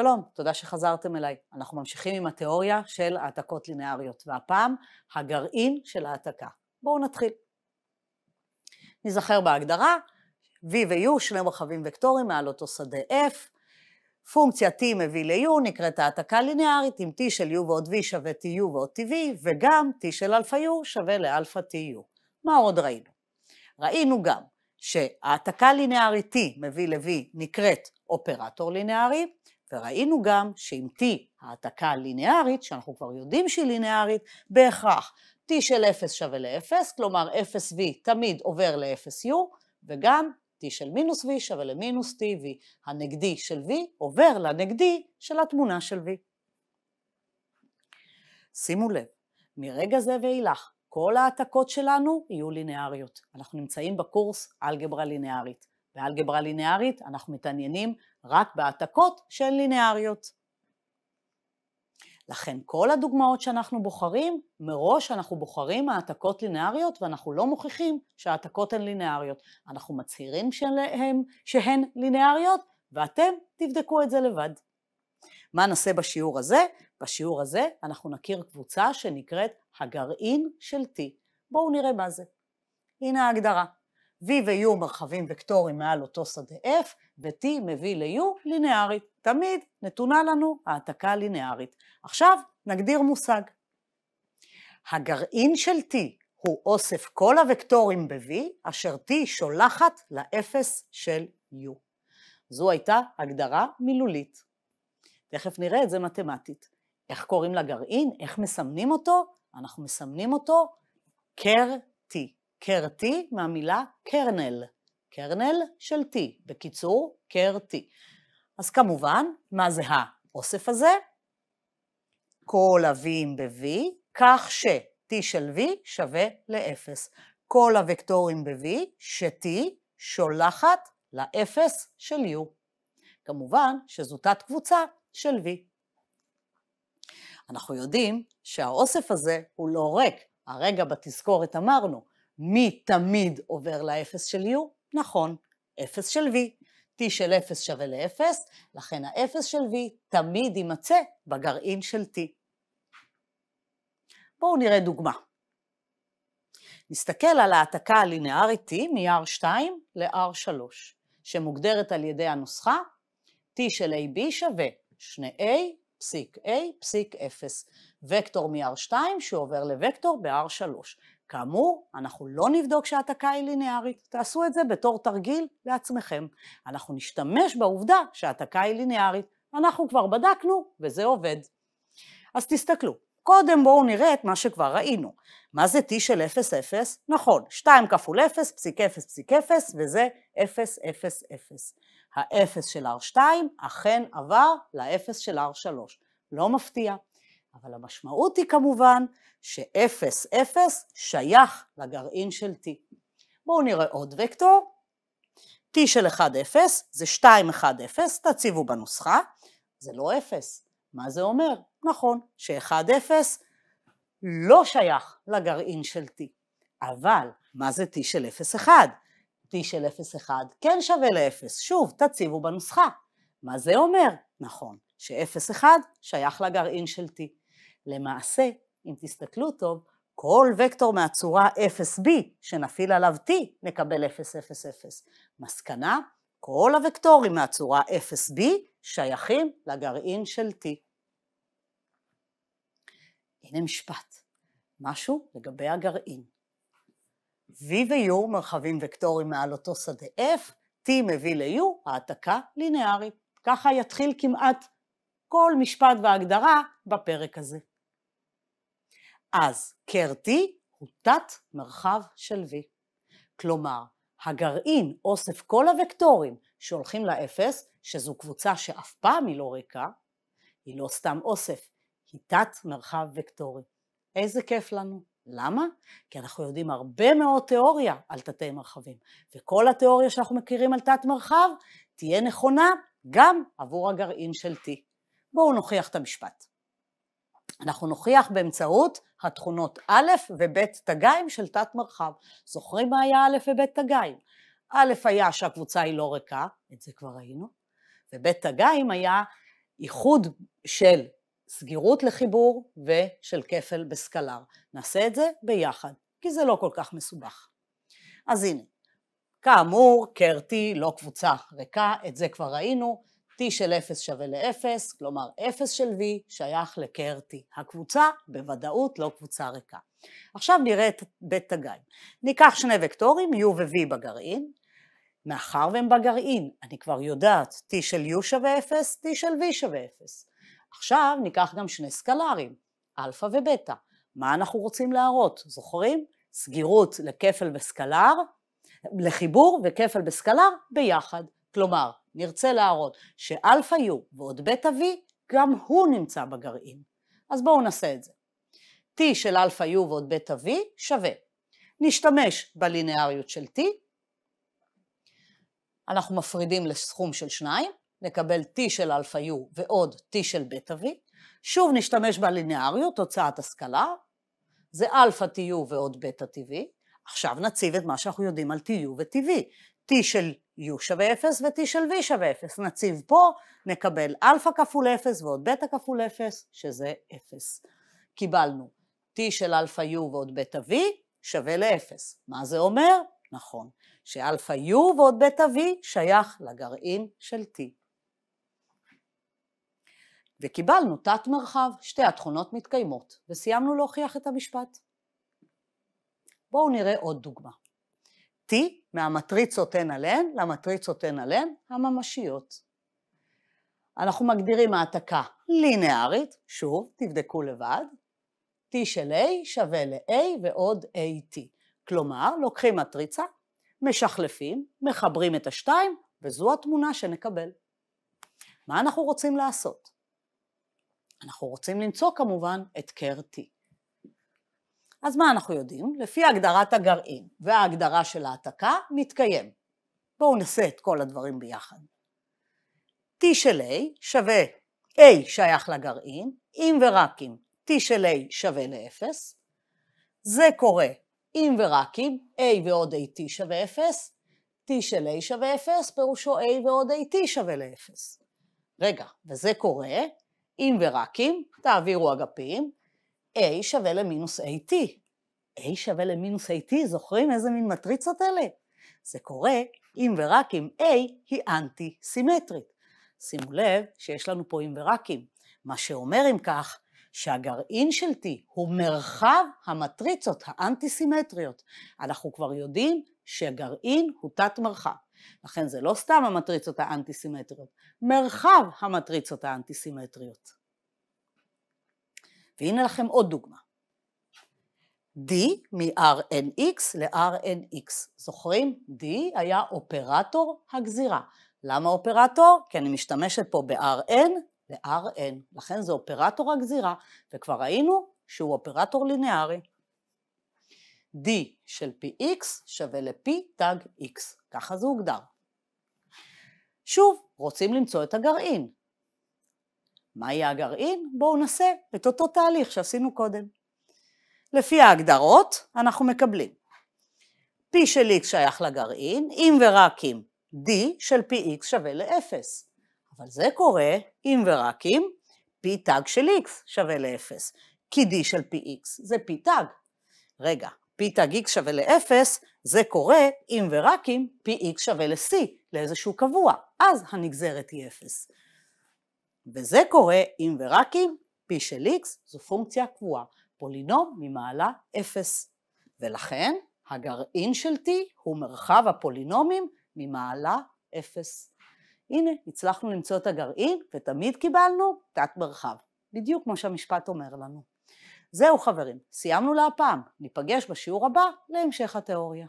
שלום, תודה שחזרתם אליי. אנחנו ממשיכים עם התיאוריה של העתקות לינאריות, והפעם הגרעין של העתקה. בואו נתחיל. נזכר בהגדרה, V ו-U, שני מרחבים וקטורים מעל אותו שדה F. פונקציה T מביא ל-U נקראת העתקה לינארית, אם T של U ועוד V שווה TU ועוד TV, וגם T של alpha U שווה ל-alpha TU. מה עוד ראינו? ראינו גם שהעתקה לינארית T מביא ל-V נקראת אופרטור לינארי, וראינו גם שאם T העתקה לינארית, שאנחנו כבר יודעים שהיא לינארית, בהכרח T של 0 שווה ל-0, כלומר 0V תמיד עובר ל-0U, וגם T של מינוס V שווה למינוס t v. הנגדי של V עובר לנגדי של התמונה של V. שימו לב, מרגע זה ואילך, כל ההעתקות שלנו יהיו לינאריות. אנחנו נמצאים בקורס אלגברה לינארית. באלגברה לינארית אנחנו מתעניינים רק בהעתקות שהן לינאריות. לכן כל הדוגמאות שאנחנו בוחרים, מראש אנחנו בוחרים העתקות לינאריות ואנחנו לא מוכיחים שההעתקות הן לינאריות. אנחנו מצהירים שהן, שהן לינאריות ואתם תבדקו את זה לבד. מה נעשה בשיעור הזה? בשיעור הזה אנחנו נכיר קבוצה שנקראת הגרעין של T. בואו נראה מה זה. הנה ההגדרה. V ו-U מרחבים וקטורים מעל אותו שדה F, ו-T מביא ל-U לינארית. תמיד נתונה לנו העתקה לינארית. עכשיו נגדיר מושג. הגרעין של T הוא אוסף כל הוקטורים ב-V, אשר T שולחת לאפס של U. זו הייתה הגדרה מילולית. תכף נראה את זה מתמטית. איך קוראים לגרעין? איך מסמנים אותו? אנחנו מסמנים אותו קר T. קרטי מהמילה קרנל, קרנל של T, בקיצור קרטי. אז כמובן, מה זה האוסף הזה? כל ה-Vים ב-V, כך ש-T של V שווה ל-0. כל הוקטורים ב-V ש-T שולחת ל-0 של U. כמובן שזו תת קבוצה של V. אנחנו יודעים שהאוסף הזה הוא לא ריק, הרגע בתזכורת אמרנו, מי תמיד עובר לאפס של U? נכון, אפס של V. T של 0 שווה ל-0, לכן ה-0 של V תמיד יימצא בגרעין של T. בואו נראה דוגמה. נסתכל על ההעתקה הלינארית T מ-R2 ל-R3, שמוגדרת על ידי הנוסחה T של AB שווה 2A פסיק A פסיק 0, וקטור מ-R2 שעובר לוקטור ב-R3. כאמור, אנחנו לא נבדוק שההעתקה היא ליניארית, תעשו את זה בתור תרגיל לעצמכם. אנחנו נשתמש בעובדה שההעתקה היא ליניארית, אנחנו כבר בדקנו וזה עובד. אז תסתכלו, קודם בואו נראה את מה שכבר ראינו. מה זה t של 0, 0? נכון, 2 כפול 0, פסיק 0, פסיק 0, וזה 0, 0, 0. ה-0 של R2 אכן עבר ל-0 של R3. לא מפתיע. אבל המשמעות היא כמובן שאפס אפס שייך לגרעין של T. בואו נראה עוד וקטור. T של 1 0 זה 2 1 0, תציבו בנוסחה, זה לא 0. מה זה אומר? נכון, ש-1 0 לא שייך לגרעין של T. אבל מה זה T של 0 1? T של 0-1 כן שווה ל-0. שוב, תציבו בנוסחה. מה זה אומר? נכון, ש-0-1 שייך לגרעין של T. למעשה, אם תסתכלו טוב, כל וקטור מהצורה 0b שנפעיל עליו t נקבל 0, 0, 0. מסקנה, כל הוקטורים מהצורה 0b שייכים לגרעין של t. הנה משפט, משהו לגבי הגרעין. v ו-u מרחבים וקטורים מעל אותו שדה f, t מביא ל-u, העתקה לינארית. ככה יתחיל כמעט כל משפט והגדרה בפרק הזה. אז קרטי הוא תת מרחב של V. כלומר, הגרעין, אוסף כל הוקטורים שהולכים לאפס, שזו קבוצה שאף פעם היא לא ריקה, היא לא סתם אוסף, היא תת מרחב וקטורי. איזה כיף לנו. למה? כי אנחנו יודעים הרבה מאוד תיאוריה על תתי מרחבים, וכל התיאוריה שאנחנו מכירים על תת מרחב תהיה נכונה גם עבור הגרעין של T. בואו נוכיח את המשפט. אנחנו נוכיח באמצעות התכונות א' וב' תגיים של תת מרחב. זוכרים מה היה א' וב' תגיים? א' היה שהקבוצה היא לא ריקה, את זה כבר ראינו, וב' תגיים היה איחוד של סגירות לחיבור ושל כפל בסקלר. נעשה את זה ביחד, כי זה לא כל כך מסובך. אז הנה, כאמור, קרטי לא קבוצה ריקה, את זה כבר ראינו. t של 0 שווה ל-0, כלומר 0 של v שייך לקר t. הקבוצה בוודאות לא קבוצה ריקה. עכשיו נראה את בית הגיים. ניקח שני וקטורים, u ו-v בגרעין. מאחר והם בגרעין, אני כבר יודעת t של u שווה 0, t של v שווה 0. עכשיו ניקח גם שני סקלרים, אלפא ובטא. מה אנחנו רוצים להראות? זוכרים? סגירות לכפל וסקלר, לחיבור וכפל בסקלר ביחד. כלומר, נרצה להראות שאלפא U ועוד בטא V גם הוא נמצא בגרעין. אז בואו נעשה את זה. T של אלפא U ועוד בטא V שווה. נשתמש בליניאריות של T, אנחנו מפרידים לסכום של שניים, נקבל T של אלפא U ועוד T של בטא V, שוב נשתמש בליניאריות, תוצאת השכלה, זה אלפא TU ועוד בטא TV, עכשיו נציב את מה שאנחנו יודעים על TU ו-TV. T של U שווה 0 ו-T של V שווה 0. נציב פה, נקבל Alpha כפול 0 ועוד Beta כפול 0, שזה 0. קיבלנו T של Alpha U ועוד Beta V שווה ל-0. מה זה אומר? נכון, ש-Alpha U ועוד Beta V שייך לגרעין של T. וקיבלנו תת מרחב, שתי התכונות מתקיימות, וסיימנו להוכיח את המשפט. בואו נראה עוד דוגמה. T מהמטריצות הן עליהן למטריצות הן עליהן הממשיות. אנחנו מגדירים העתקה לינארית, שוב, תבדקו לבד, T של A שווה ל-A ועוד AT. כלומר, לוקחים מטריצה, משחלפים, מחברים את השתיים, וזו התמונה שנקבל. מה אנחנו רוצים לעשות? אנחנו רוצים למצוא כמובן את קר T. אז מה אנחנו יודעים? לפי הגדרת הגרעין וההגדרה של ההעתקה, מתקיים. בואו נעשה את כל הדברים ביחד. T של A שווה A שייך לגרעין, אם ורק אם T של A שווה ל-0. זה קורה אם ורק אם A ועוד AT שווה 0, T של A שווה 0, פירושו A ועוד AT שווה ל-0. רגע, וזה קורה אם ורק אם, תעבירו אגפים, A שווה למינוס AT. A שווה למינוס AT, זוכרים איזה מין מטריצות אלה? זה קורה אם ורק אם A היא אנטי-סימטרית. שימו לב שיש לנו פה אם ורק אם, מה שאומר אם כך שהגרעין של T הוא מרחב המטריצות האנטי-סימטריות. אנחנו כבר יודעים שהגרעין הוא תת-מרחב. לכן זה לא סתם המטריצות האנטי-סימטריות, מרחב המטריצות האנטי-סימטריות. והנה לכם עוד דוגמה. D מ-RNX ל-RNX. זוכרים? D היה אופרטור הגזירה. למה אופרטור? כי אני משתמשת פה ב-RN ל-RN. לכן זה אופרטור הגזירה, וכבר ראינו שהוא אופרטור לינארי. D של Px שווה ל-P תג X. ככה זה הוגדר. שוב, רוצים למצוא את הגרעין. מה יהיה הגרעין? בואו נעשה את אותו תהליך שעשינו קודם. לפי ההגדרות אנחנו מקבלים P של X שייך לגרעין, אם ורק אם D של PX שווה ל-0. אבל זה קורה אם ורק אם P תג של X שווה ל-0, כי D של PX זה P תג. רגע, P תג X שווה ל-0, זה קורה אם ורק אם PX שווה ל-C, לאיזשהו קבוע, אז הנגזרת היא 0. וזה קורה אם ורק אם p של x זו פונקציה קבועה, פולינום ממעלה 0. ולכן הגרעין של t הוא מרחב הפולינומים ממעלה 0. הנה, הצלחנו למצוא את הגרעין ותמיד קיבלנו תת מרחב, בדיוק כמו שהמשפט אומר לנו. זהו חברים, סיימנו להפעם, ניפגש בשיעור הבא להמשך התיאוריה.